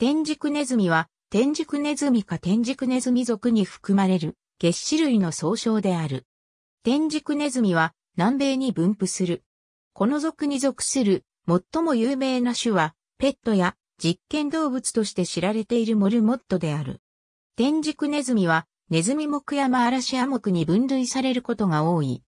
天竺ネズミは、天竺ネズミか天竺ネズミ属に含まれる、月種類の総称である。天竺ネズミは、南米に分布する。この属に属する、最も有名な種は、ペットや実験動物として知られているモルモットである。天竺ネズミは、ネズミ目やマアラシア目に分類されることが多い。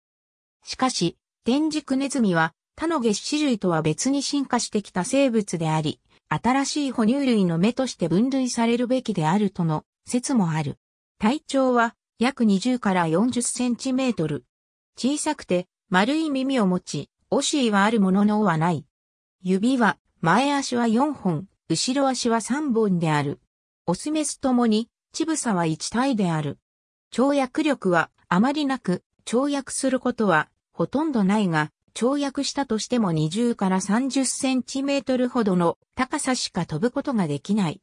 しかし、天竺ネズミは、他の月種類とは別に進化してきた生物であり、新しい哺乳類の目として分類されるべきであるとの説もある。体長は約20から40センチメートル。小さくて丸い耳を持ち、オシーはあるものの尾はない。指は前足は4本、後ろ足は3本である。オスメスともに、乳房は1体である。跳躍力はあまりなく、跳躍することはほとんどないが、跳躍したとしても20から30センチメートルほどの高さしか飛ぶことができない。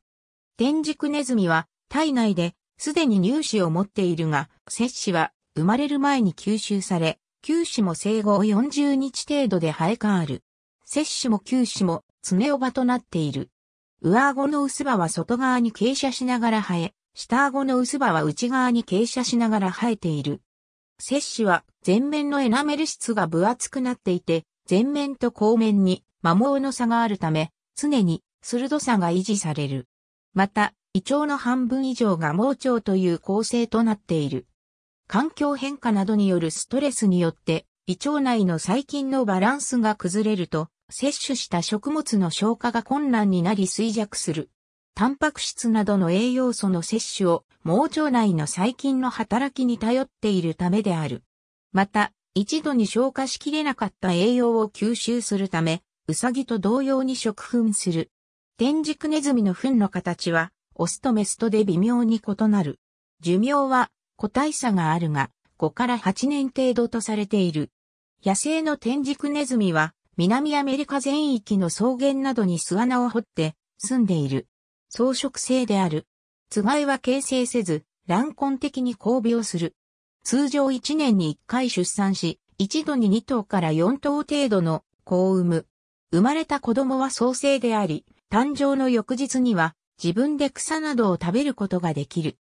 天竺ネズミは体内ですでに乳歯を持っているが、摂氏は生まれる前に吸収され、九歯も生後40日程度で生え変わる。摂氏も九歯も常おばとなっている。上顎の薄歯は外側に傾斜しながら生え、下顎の薄歯は内側に傾斜しながら生えている。摂氏は前面のエナメル質が分厚くなっていて、前面と後面に摩耗の差があるため、常に鋭さが維持される。また、胃腸の半分以上が盲腸という構成となっている。環境変化などによるストレスによって、胃腸内の細菌のバランスが崩れると、摂取した食物の消化が困難になり衰弱する。タンパク質などの栄養素の摂取を盲腸内の細菌の働きに頼っているためである。また、一度に消化しきれなかった栄養を吸収するため、ウサギと同様に食粉する。天竺ネズミの糞の形は、オスとメスとで微妙に異なる。寿命は個体差があるが、5から8年程度とされている。野生の天竺ネズミは、南アメリカ全域の草原などに巣穴を掘って住んでいる。装飾性である。つがいは形成せず、乱根的に交尾をする。通常1年に1回出産し、一度に2頭から4頭程度の子を産む。生まれた子供は創生であり、誕生の翌日には自分で草などを食べることができる。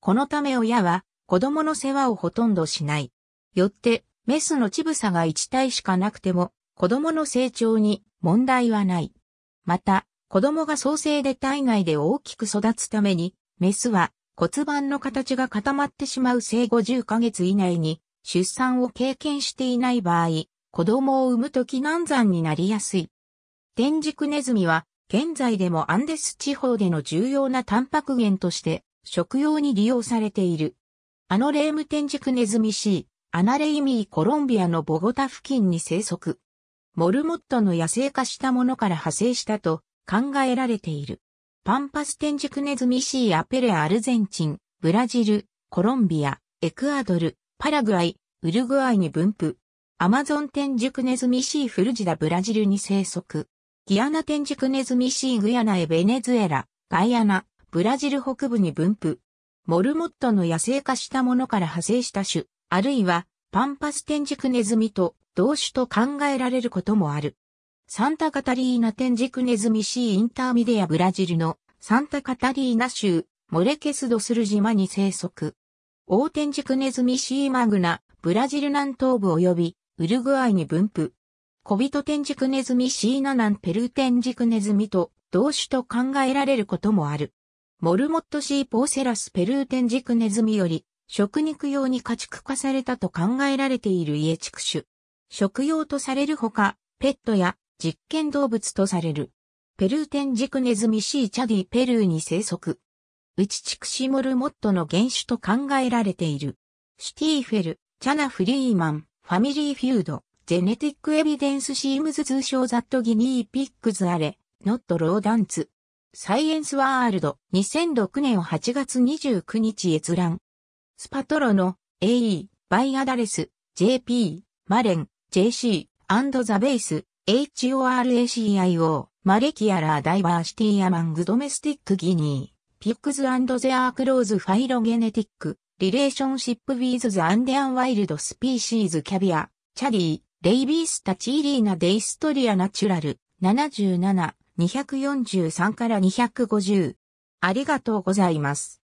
このため親は子供の世話をほとんどしない。よって、メスの乳房が1体しかなくても、子供の成長に問題はない。また、子供が創生で体内で大きく育つために、メスは骨盤の形が固まってしまう生後10ヶ月以内に出産を経験していない場合、子供を産むとき難産になりやすい。天竺ネズミは現在でもアンデス地方での重要なタンパク源として食用に利用されている。アノレーム天竺ネズミ C、アナレイミーコロンビアのボゴタ付近に生息。モルモットの野生化したものから派生したと考えられている。パンパステンジクネズミシーアペレアルゼンチン、ブラジル、コロンビア、エクアドル、パラグアイ、ウルグアイに分布。アマゾンテンジクネズミシーフルジダブラジルに生息。ギアナテンジクネズミシーグヤナエベネズエラ、ガイアナ、ブラジル北部に分布。モルモットの野生化したものから派生した種、あるいはパンパステンジクネズミと同種と考えられることもある。サンタカタリーナ天竺ネズミシーインターミディアブラジルのサンタカタリーナ州モレケスドスル島に生息。オーテンジクネズミシーマグナ、ブラジル南東部及びウルグアイに分布。小人天竺ネズミシーナナンペルー天竺ネズミと同種と考えられることもある。モルモットシーポーセラスペルー天竺ネズミより食肉用に家畜化されたと考えられている家畜種。食用とされるほか、ペットや実験動物とされる。ペルーテンジクネズミシーチャディペルーに生息。ウチチクシモルモットの原種と考えられている。シュティフェル、チャナ・フリーマン、ファミリーフュード、ジェネティック・エビデンス・シームズ・通称・ザット・ギニー・ピックズ・アレ、ノット・ローダンツ。サイエンス・ワールド、2006年8月29日閲覧。スパトロの AE、バイアダレス、JP、マレン、JC、ザ・ベース、HORACIO、マレキアラーダイバーシティアマングドメスティックギニー、ピックズゼアークローズファイロゲネティック、リレーションシップウィーズズアンデアンワイルドスピーシーズキャビア、チャディ、レイビースタチーリーナデイストリアナチュラル、77、243から250。ありがとうございます。